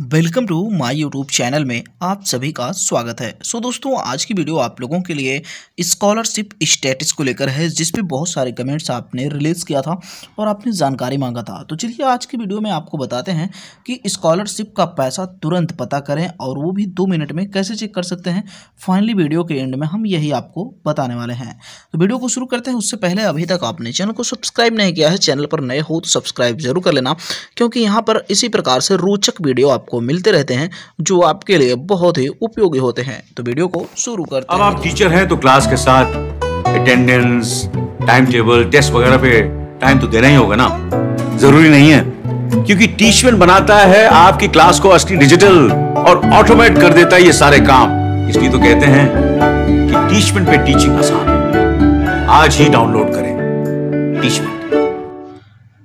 welcome to my YouTube channel में आप सभी का स्वागत है सो so, दोस्तों आज की वीडियो आप लोगों के लिए स्कॉलरशिप स्टेटस को लेकर है जिस पे बहुत सारे कमेंट्स आपने रिलीज़ किया था और आपने जानकारी मांगा था तो चलिए आज की वीडियो में आपको बताते हैं कि स्कॉलरशिप का पैसा तुरंत पता करें और वो भी दो मिनट में कैसे चेक कर सकते हैं फाइनली वीडियो के एंड में हम यही आपको बताने वाले हैं तो वीडियो को शुरू करते हैं उससे पहले अभी तक आपने चैनल को सब्सक्राइब नहीं किया है चैनल पर नए हो तो सब्सक्राइब जरूर कर लेना क्योंकि यहाँ पर इसी प्रकार से रोचक वीडियो आप आपको मिलते रहते हैं जो आपके लिए बहुत ही उपयोगी होते हैं तो वीडियो को शुरू करते अब आप टीचर हैं तो क्लास के साथ अटेंडेंस टाइम टेबल टेस्ट वगैरह पे टाइम तो देना ही होगा ना जरूरी नहीं है क्योंकि टीचमेन बनाता है आपकी क्लास को असली डिजिटल और ऑटोमेट कर देता है ये सारे काम इसलिए तो कहते हैं कि टीचमेन पे टीचिंग आसान है आज ही डाउनलोड करें टीचमेन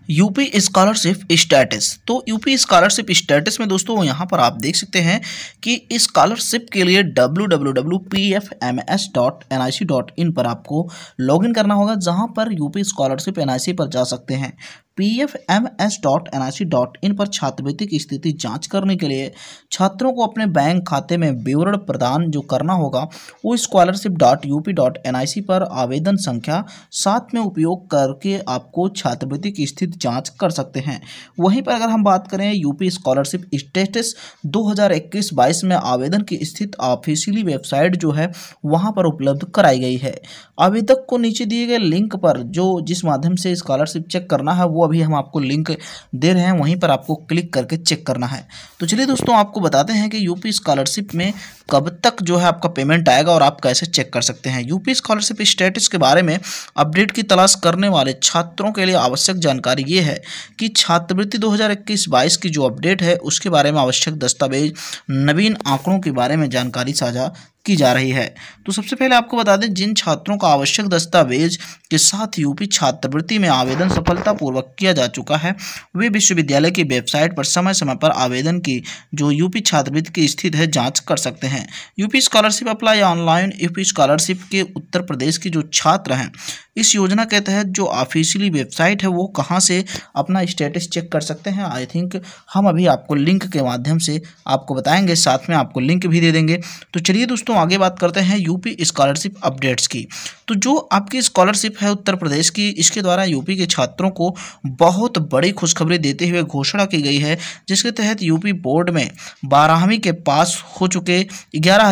यूपी स्कॉलरशिप स्टेटस तो यूपी स्कॉलरशिप स्टेटस में दोस्तों यहाँ पर आप देख सकते हैं कि स्कॉलरशिप के लिए W W W P F M S dot N I C dot in पर आपको लॉगिन करना होगा जहाँ पर UP scholarship N I C पर जा सकते हैं P F M S dot N I C dot in पर छात्रवृत्ति की स्थिति जांच करने के लिए छात्रों को अपने बैंक खाते में विवरण प्रदान जो करना होगा वो scholarship dot U P dot N I C पर आवेदन संख्या सात में उपयोग करके आपको छात्रवृत्ति की स्थिति जांच कर सकते हैं वहीं पर अगर हम बात करें यूपी स्कॉलरशिप स्टेटस दो हज़ार इक्कीस बाईस में आवेदन की स्थिति ऑफिशियली वेबसाइट जो है वहाँ पर उपलब्ध कराई गई है आवेदक को नीचे दिए गए लिंक पर जो जिस माध्यम से स्कॉलरशिप चेक करना है वो अभी हम आपको लिंक दे रहे हैं वहीं पर आपको क्लिक करके चेक करना है तो चलिए दोस्तों आपको बताते हैं कि यूपी स्कॉलरशिप में कब तक जो है आपका पेमेंट आएगा और आप कैसे चेक कर सकते हैं यूपी स्कॉलरशिप स्टेटस के बारे में अपडेट की तलाश करने वाले छात्रों के लिए आवश्यक जानकारी ये है कि छात्रवृत्ति 2021-22 की जो अपडेट है उसके बारे में आवश्यक दस्तावेज नवीन आंकड़ों के बारे में जानकारी साझा की जा रही है तो सबसे पहले आपको बता दें जिन छात्रों का आवश्यक दस्तावेज के साथ यूपी छात्रवृत्ति में आवेदन सफलतापूर्वक किया जा चुका है वे विश्वविद्यालय की वेबसाइट पर समय समय पर आवेदन की जो यूपी छात्रवृत्ति की स्थिति है जाँच कर सकते हैं UP scholarship apply online UP scholarship के उत्तर प्रदेश के जो छात्र हैं इस योजना के तहत जो ऑफिशियली वेबसाइट है वो कहाँ से अपना स्टेटस चेक कर सकते हैं आई थिंक हम अभी आपको लिंक के माध्यम से आपको बताएंगे साथ में आपको लिंक भी दे देंगे तो चलिए दोस्तों आगे बात करते हैं यूपी स्कॉलरशिप अपडेट्स की तो जो आपकी स्कॉलरशिप है उत्तर प्रदेश की इसके द्वारा यूपी के छात्रों को बहुत बड़ी खुशखबरी देते हुए घोषणा की गई है जिसके तहत यूपी बोर्ड में बारहवीं के पास हो चुके ग्यारह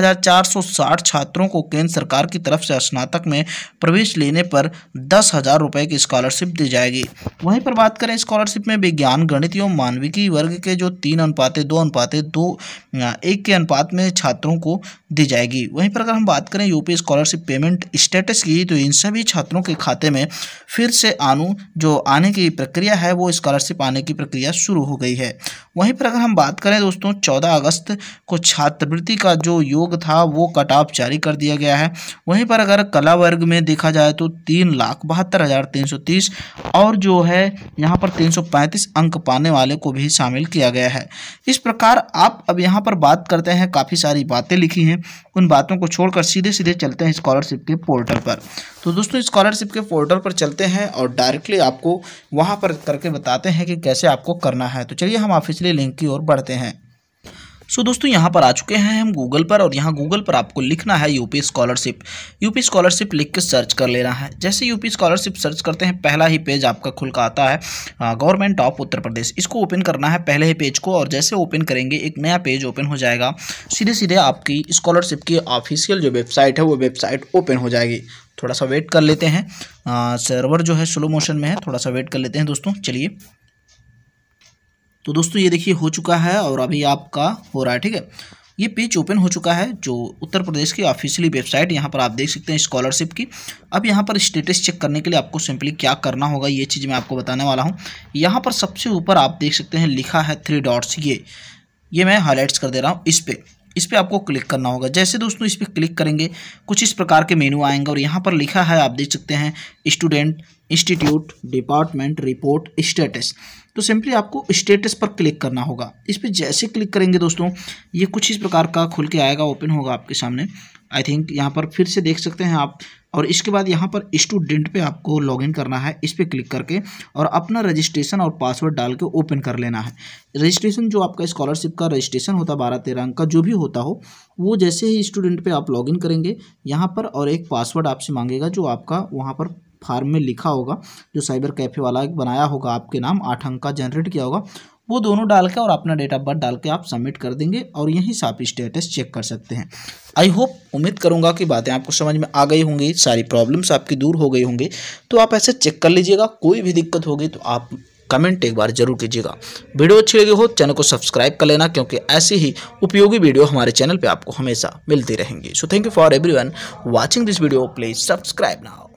छात्रों को केंद्र सरकार की तरफ से स्नातक में प्रवेश लेने पर दस हज़ार रुपये की स्कॉलरशिप दी जाएगी वहीं पर बात करें स्कॉलरशिप में विज्ञान गणित एवं मानविकी वर्ग के जो तीन अनुपातें दो अनुपातें दो एक के अनुपात में छात्रों को दी जाएगी वहीं पर अगर हम बात करें यूपी स्कॉलरशिप पेमेंट स्टेटस की की तो इन सभी छात्रों के खाते में फिर से आनू जो आने की प्रक्रिया है वो स्कॉलरशिप आने की प्रक्रिया शुरू हो गई है वहीं पर अगर हम बात करें दोस्तों चौदह अगस्त को छात्रवृत्ति का जो योग था वो कट ऑफ जारी कर दिया गया है वहीं पर अगर कला वर्ग में देखा जाए तो तीन लाख बहत्तर हज़ार तीन सौ तीस और जो है यहाँ पर तीन सौ पैंतीस अंक पाने वाले को भी शामिल किया गया है इस प्रकार आप अब यहाँ पर बात करते हैं काफ़ी सारी बातें लिखी हैं उन बातों को छोड़कर सीधे सीधे चलते हैं स्कॉलरशिप के पोर्टल पर पर तो दोस्तों स्कॉलरशिप के पोर्टल पर चलते हैं और डायरेक्टली आपको वहाँ पर करके बताते हैं कि कैसे आपको करना है तो चलिए हम ऑफिशियली लिंक की ओर बढ़ते हैं सो दोस्तों यहाँ पर आ चुके हैं हम गूगल पर और यहाँ गूगल पर आपको लिखना है यूपी स्कॉलरशिप यूपी स्कॉलरशिप लिख के सर्च कर लेना है जैसे यूपी स्कॉलरशिप सर्च करते हैं पहला ही पेज आपका खुल का आता है गवर्नमेंट ऑफ उत्तर प्रदेश इसको ओपन करना है पहले ही पेज को और जैसे ओपन करेंगे एक नया पेज ओपन हो जाएगा सीधे सीधे आपकी स्कॉलरशिप की ऑफिशियल जो वेबसाइट है वो वेबसाइट ओपन हो जाएगी थोड़ा सा वेट कर लेते हैं सर्वर जो है स्लो मोशन में है थोड़ा सा वेट कर लेते हैं दोस्तों चलिए तो दोस्तों ये देखिए हो चुका है और अभी आपका हो रहा है ठीक है ये पेज ओपन हो चुका है जो उत्तर प्रदेश की ऑफिशियली वेबसाइट यहाँ पर आप देख सकते हैं स्कॉलरशिप की अब यहाँ पर स्टेटस चेक करने के लिए आपको सिंपली क्या करना होगा ये चीज़ मैं आपको बताने वाला हूँ यहाँ पर सबसे ऊपर आप देख सकते हैं लिखा है थ्री डॉट्स ये ये मैं हाईलाइट्स कर दे रहा हूँ इस पर इस पर आपको क्लिक करना होगा जैसे दोस्तों इस पर क्लिक करेंगे कुछ इस प्रकार के मेनू आएंगे और यहाँ पर लिखा है आप देख सकते हैं student institute department report status तो सिंपली आपको स्टेटस पर क्लिक करना होगा इस पर जैसे क्लिक करेंगे दोस्तों ये कुछ इस प्रकार का खुल के आएगा ओपन होगा आपके सामने आई थिंक यहाँ पर फिर से देख सकते हैं आप और इसके बाद यहाँ पर स्टूडेंट पे आपको लॉगिन करना है इस पर क्लिक करके और अपना रजिस्ट्रेशन और पासवर्ड डाल के ओपन कर लेना है रजिस्ट्रेशन जो आपका स्कॉलरशिप का रजिस्ट्रेशन होता है बारह तेरह अंक का जो भी होता हो वो जैसे ही स्टूडेंट पे आप लॉगिन करेंगे यहाँ पर और एक पासवर्ड आपसे मांगेगा जो आपका वहाँ पर फार्म में लिखा होगा जो साइबर कैफ़े वाला बनाया होगा आपके नाम आठ अंक का जनरेट किया होगा वो दोनों डाल के और अपना डेट ऑफ बर्थ डाल के आप सबमिट कर देंगे और यहीं से आप स्टेटस चेक कर सकते हैं आई होप उम्मीद करूंगा कि बातें आपको समझ में आ गई होंगी सारी प्रॉब्लम्स आपकी दूर हो गई होंगी तो आप ऐसे चेक कर लीजिएगा कोई भी दिक्कत होगी तो आप कमेंट एक बार जरूर कीजिएगा वीडियो अच्छी लगी हो चैनल को सब्सक्राइब कर लेना क्योंकि ऐसी ही उपयोगी वीडियो हमारे चैनल पर आपको हमेशा मिलती रहेंगी so thank you for one watching this video please subscribe now